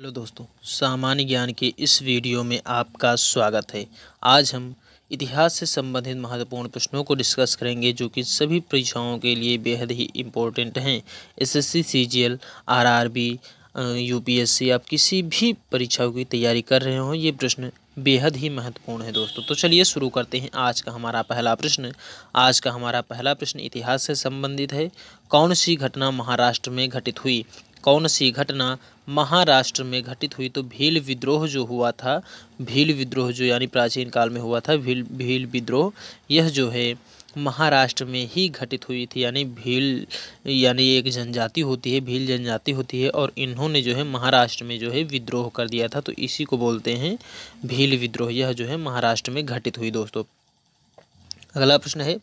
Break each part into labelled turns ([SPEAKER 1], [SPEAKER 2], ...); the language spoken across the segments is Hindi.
[SPEAKER 1] हेलो दोस्तों सामान्य ज्ञान के इस वीडियो में आपका स्वागत है आज हम इतिहास से संबंधित महत्वपूर्ण प्रश्नों को डिस्कस करेंगे जो कि सभी परीक्षाओं के लिए बेहद ही इम्पोर्टेंट हैं एसएससी, सीजीएल, आरआरबी, यूपीएससी आप किसी भी परीक्षाओं की तैयारी कर रहे हो ये प्रश्न बेहद ही महत्वपूर्ण है दोस्तों तो चलिए शुरू करते हैं आज का हमारा पहला प्रश्न आज का हमारा पहला प्रश्न इतिहास से संबंधित है कौन सी घटना महाराष्ट्र में घटित हुई कौन सी घटना महाराष्ट्र में घटित हुई तो भील विद्रोह जो हुआ था भील विद्रोह जो यानी प्राचीन काल में हुआ था भील भील विद्रोह यह जो है महाराष्ट्र में ही घटित हुई थी यानी भील यानी एक जनजाति होती है भील जनजाति होती है और इन्होंने जो है महाराष्ट्र में जो है विद्रोह कर दिया था तो इसी को बोलते हैं भील विद्रोह यह जो है महाराष्ट्र में घटित हुई दोस्तों अगला प्रश्न है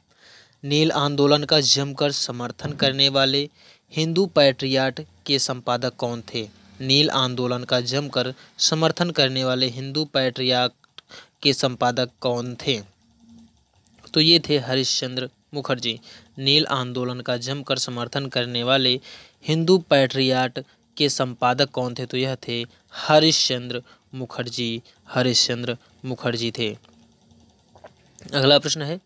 [SPEAKER 1] नील आंदोलन का जमकर समर्थन करने वाले हिंदू पैट्रियाट के संपादक कौन थे नील आंदोलन का जमकर समर्थन करने वाले हिंदू पैट्रियाट के संपादक कौन थे तो ये थे हरिश्चंद्र मुखर्जी नील आंदोलन का जमकर समर्थन करने वाले हिंदू पैट्रियाट के संपादक कौन थे तो यह थे हरिश्चंद्र मुखर्जी हरिश्चंद्र मुखर्जी थे अगला प्रश्न है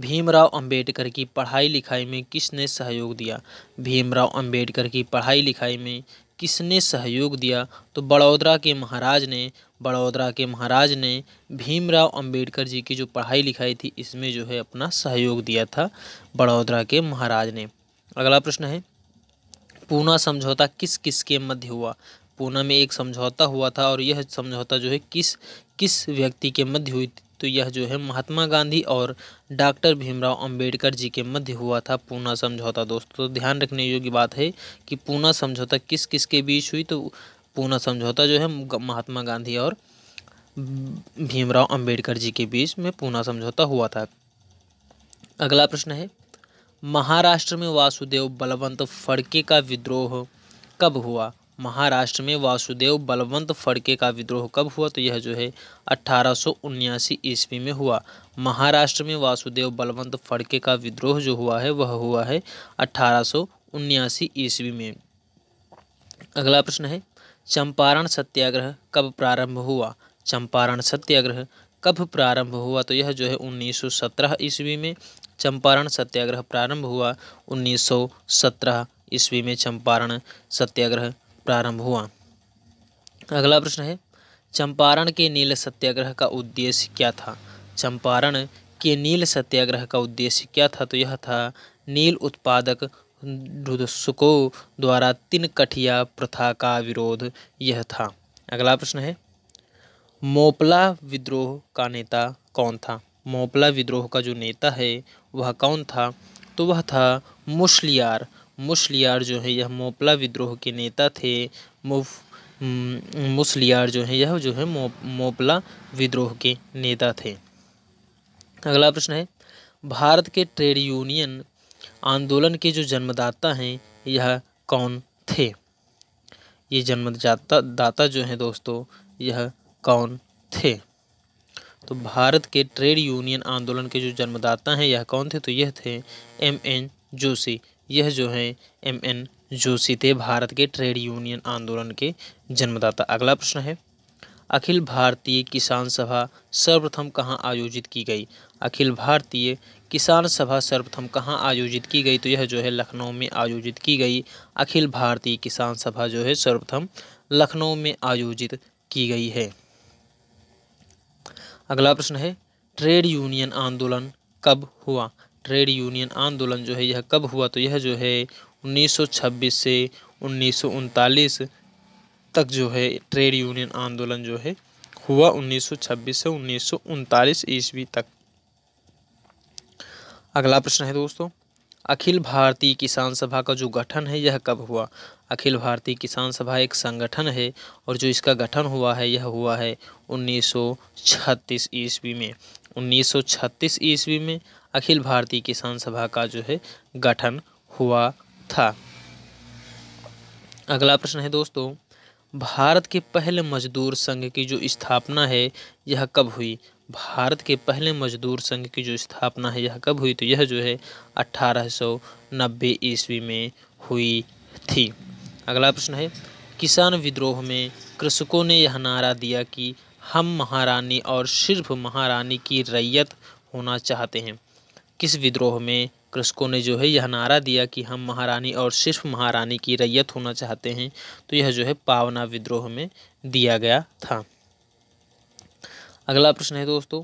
[SPEAKER 1] भीमराव अंबेडकर की पढ़ाई लिखाई में किसने सहयोग दिया भीमराव अंबेडकर की पढ़ाई लिखाई में किसने सहयोग दिया तो बड़ौदरा के महाराज ने बड़ौदरा के महाराज ने भीमराव अंबेडकर जी की जो पढ़ाई लिखाई थी इसमें जो है अपना सहयोग दिया था बड़ौदरा के महाराज ने अगला प्रश्न है पूना समझौता किस किस के मध्य हुआ पूना में एक समझौता हुआ था और यह समझौता जो है किस किस व्यक्ति के मध्य हुई तो यह जो है महात्मा गांधी और डॉक्टर भीमराव अंबेडकर जी के मध्य हुआ था पूना समझौता दोस्तों तो ध्यान रखने योग्य बात है कि पूना समझौता किस किस के बीच हुई तो पूना समझौता जो है महात्मा गांधी और भीमराव अंबेडकर जी के बीच में पूना समझौता हुआ था अगला प्रश्न है महाराष्ट्र में वासुदेव बलवंत फड़के का विद्रोह कब हुआ महाराष्ट्र में वासुदेव बलवंत फड़के का विद्रोह कब हुआ तो यह जो है अट्ठारह ईस्वी में हुआ महाराष्ट्र में वासुदेव बलवंत फड़के का विद्रोह जो हुआ है वह हुआ है अट्ठारह ईस्वी में अगला प्रश्न है चंपारण सत्याग्रह कब प्रारंभ हुआ चंपारण सत्याग्रह कब प्रारंभ हुआ तो यह जो है 1917 ईस्वी में चंपारण सत्याग्रह प्रारंभ हुआ 1917 ईस्वी में चंपारण सत्याग्रह प्रारंभ हुआ अगला प्रश्न है चंपारण के नील सत्याग्रह का उद्देश्य क्या था चंपारण के नील सत्याग्रह का उद्देश्य क्या था तो यह था नील उत्पादक रुदुस्को द्वारा तीन कठिया प्रथा का विरोध यह था अगला प्रश्न है मोपला विद्रोह का नेता कौन था मोपला विद्रोह का जो नेता है वह कौन था तो वह था मुशलियार मुसलियार जो है यह मोपला विद्रोह के नेता थे मुसलियार जो है यह जो है मोपला विद्रोह के नेता थे अगला प्रश्न है भारत के ट्रेड यूनियन आंदोलन के जो जन्मदाता हैं यह कौन थे ये जन्मदाता दाता जो है दोस्तों यह कौन थे तो भारत के ट्रेड यूनियन आंदोलन के जो जन्मदाता हैं यह कौन थे तो यह थे एम एन जोशी यह जो है एम एन जोशी थे भारत के ट्रेड यूनियन आंदोलन के जन्मदाता अगला प्रश्न है अखिल भारतीय किसान सभा सर्वप्रथम कहाँ आयोजित की गई अखिल भारतीय किसान सभा सर्वप्रथम कहाँ आयोजित की गई तो यह जो है लखनऊ में आयोजित की गई अखिल भारतीय किसान सभा जो है सर्वप्रथम लखनऊ में आयोजित की गई है अगला प्रश्न है ट्रेड यूनियन आंदोलन कब हुआ ट्रेड यूनियन आंदोलन जो है यह कब हुआ तो यह जो है 1926 से उन्नीस तक जो है ट्रेड यूनियन आंदोलन जो है हुआ 1926 से उन्नीस ईस्वी तक अगला प्रश्न है दोस्तों अखिल भारतीय किसान सभा का जो गठन है यह कब हुआ अखिल भारतीय किसान सभा एक संगठन है और जो इसका गठन हुआ है यह हुआ है 1936 ईस्वी में 1936 ईस्वी में अखिल भारतीय किसान सभा का जो है गठन हुआ था अगला प्रश्न है दोस्तों भारत के पहले मजदूर संघ की जो स्थापना है यह कब हुई भारत के पहले मजदूर संघ की जो स्थापना है यह कब हुई तो यह जो है 1890 ईस्वी में हुई थी अगला प्रश्न है किसान विद्रोह में कृषकों ने यह नारा दिया कि हम महारानी और सिर्फ महारानी की रैयत होना चाहते हैं किस विद्रोह में कृषकों ने जो है यह नारा दिया कि हम महारानी और सिर्फ महारानी की रैयत होना चाहते हैं तो यह जो है पावना विद्रोह में दिया गया था अगला प्रश्न है दोस्तों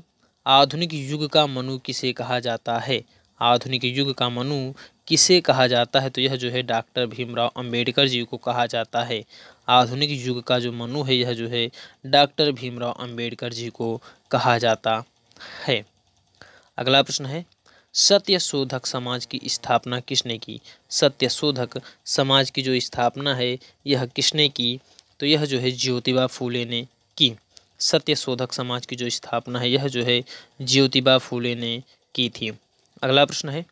[SPEAKER 1] आधुनिक युग का मनु किसे कहा जाता है आधुनिक युग का मनु किसे कहा जाता है तो यह जो है डॉक्टर भीमराव अंबेडकर जी को कहा जाता है आधुनिक युग का जो मनु है यह जो है डॉक्टर भीमराव अंबेडकर जी को कहा जाता है अगला प्रश्न है सत्यशोधक समाज की स्थापना किसने की सत्यशोधक समाज की जो स्थापना है यह किसने की तो यह जो है ज्योतिबा फूले ने की सत्यशोधक समाज की जो स्थापना है यह जो है ज्योतिबा फूले ने की थी अगला प्रश्न है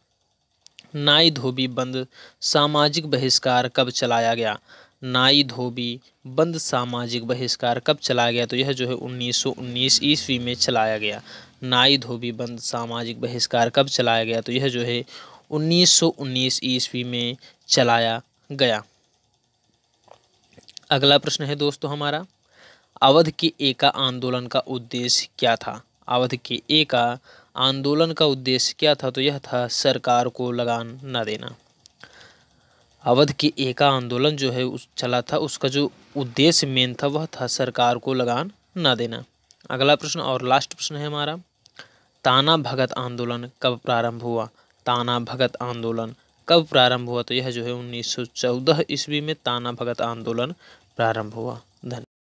[SPEAKER 1] नाई धोबी बंद सामाजिक बहिष्कार कब चलाया गया नाई धोबी बंद सामाजिक बहिष्कार कब चलाया गया तो यह जो है 1919 ईस्वी में चलाया गया नाई धोबी बंद सामाजिक बहिष्कार कब चलाया गया तो यह जो है 1919 ईस्वी में चलाया गया अगला प्रश्न है दोस्तों हमारा अवध के एका आंदोलन का उद्देश्य क्या था अवध के एका आंदोलन का उद्देश्य क्या था तो यह था सरकार को लगान न देना अवध के एका आंदोलन जो है उस चला था उसका जो उद्देश्य मेन था वह था सरकार को लगान ना देना अगला प्रश्न और लास्ट प्रश्न है हमारा ताना भगत आंदोलन कब प्रारंभ हुआ ताना भगत आंदोलन कब प्रारंभ हुआ तो यह जो है 1914 ईस्वी में ताना भगत आंदोलन प्रारंभ हुआ धन्यवाद